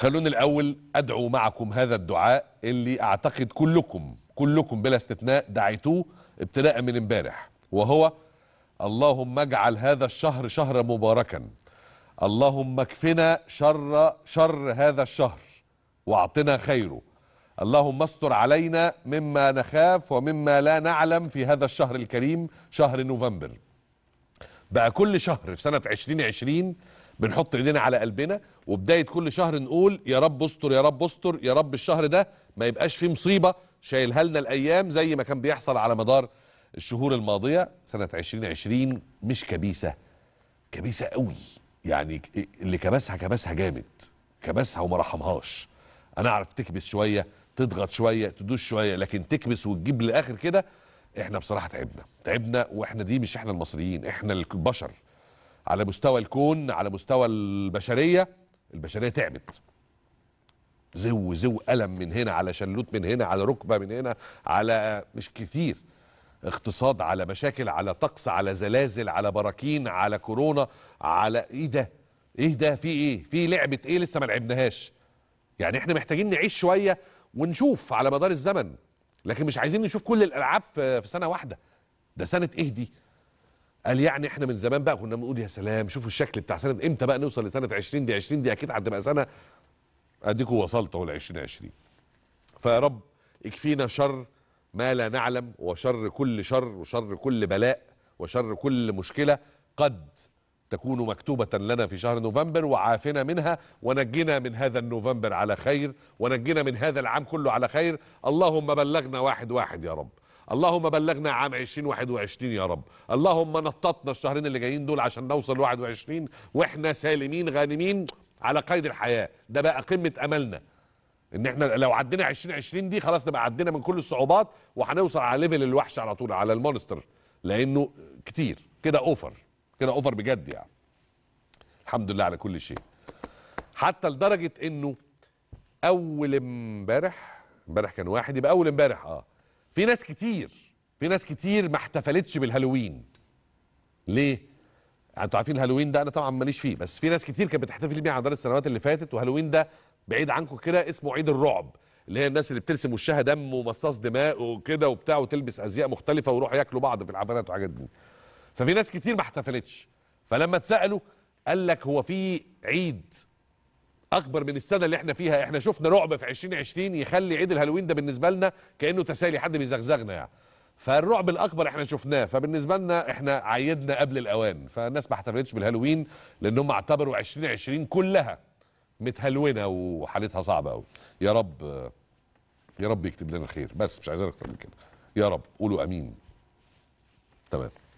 خلوني الاول ادعو معكم هذا الدعاء اللي اعتقد كلكم كلكم بلا استثناء دعيتوه ابتداء من امبارح وهو اللهم اجعل هذا الشهر شهرا مباركا اللهم اكفنا شر شر هذا الشهر واعطنا خيره اللهم استر علينا مما نخاف ومما لا نعلم في هذا الشهر الكريم شهر نوفمبر بقى كل شهر في سنة 2020 بنحط ايدينا على قلبنا وبدايه كل شهر نقول يا رب استر يا رب استر يا رب الشهر ده ما يبقاش فيه مصيبه شايلها لنا الايام زي ما كان بيحصل على مدار الشهور الماضيه سنه 2020 مش كبيسه كبيسه قوي يعني اللي كبسها كبسها جامد كبسها وما رحمهاش انا اعرف تكبس شويه تضغط شويه تدوس شويه لكن تكبس وتجيب للاخر كده احنا بصراحه تعبنا تعبنا واحنا دي مش احنا المصريين احنا البشر على مستوى الكون على مستوى البشريه البشريه تعبت زو زو ألم من هنا على شلوت من هنا على ركبة من هنا على مش كثير اقتصاد على مشاكل على طقس على زلازل على براكين على كورونا على ايه ده ايه ده في ايه في لعبة ايه لسه ما لعبناهاش يعني احنا محتاجين نعيش شوية ونشوف على مدار الزمن لكن مش عايزين نشوف كل الالعاب في سنة واحدة ده سنة ايه دي قال يعني احنا من زمان بقى كنا بنقول يا سلام شوفوا الشكل بتاع سنه امتى بقى نوصل لسنه 20 دي 20 دي اكيد هتبقى سنه اديكوا وصلت اهو ل 2020 فيا رب اكفينا شر ما لا نعلم وشر كل شر وشر كل بلاء وشر كل مشكله قد تكون مكتوبة لنا في شهر نوفمبر وعافنا منها ونجنا من هذا النوفمبر على خير ونجنا من هذا العام كله على خير اللهم بلغنا واحد واحد يا رب اللهم بلغنا عام 2021 يا رب اللهم نططنا الشهرين اللي جايين دول عشان نوصل ل 21 واحنا سالمين غانمين على قيد الحياه ده بقى قمه املنا ان احنا لو عدينا 2020 دي خلاص نبقى عدينا من كل الصعوبات وهنوصل على ليفل الوحش على طول على المونستر لانه كتير كده اوفر كده اوفر بجد يعني الحمد لله على كل شيء حتى لدرجه انه اول امبارح امبارح كان واحد يبقى اول امبارح اه في ناس كتير في ناس كتير ما احتفلتش بالهالوين ليه؟ انتوا عارفين الهالوين ده انا طبعا ماليش فيه بس في ناس كتير كانت بتحتفل بيه على مدار السنوات اللي فاتت وهالوين ده بعيد عنكم كده اسمه عيد الرعب اللي هي الناس اللي بترسم وشها دم ومصاص دماء وكده وبتاع وتلبس ازياء مختلفه ويروحوا ياكلوا بعض في الحفلات وحاجات دي ففي ناس كتير ما احتفلتش فلما اتسالوا قال لك هو في عيد اكبر من السنه اللي احنا فيها احنا شفنا رعب في 2020 يخلي عيد الهالوين ده بالنسبه لنا كانه تسالي حد بيزغزغنا يعني فالرعب الاكبر احنا شفناه فبالنسبه لنا احنا عيدنا قبل الاوان فالناس ما احتفلتش بالهالوين لان هم اعتبروا 2020 كلها متهلونه وحالتها صعبه قوي يا رب يا رب يكتب لنا الخير بس مش عايزين اكتر من كده يا رب قولوا امين تمام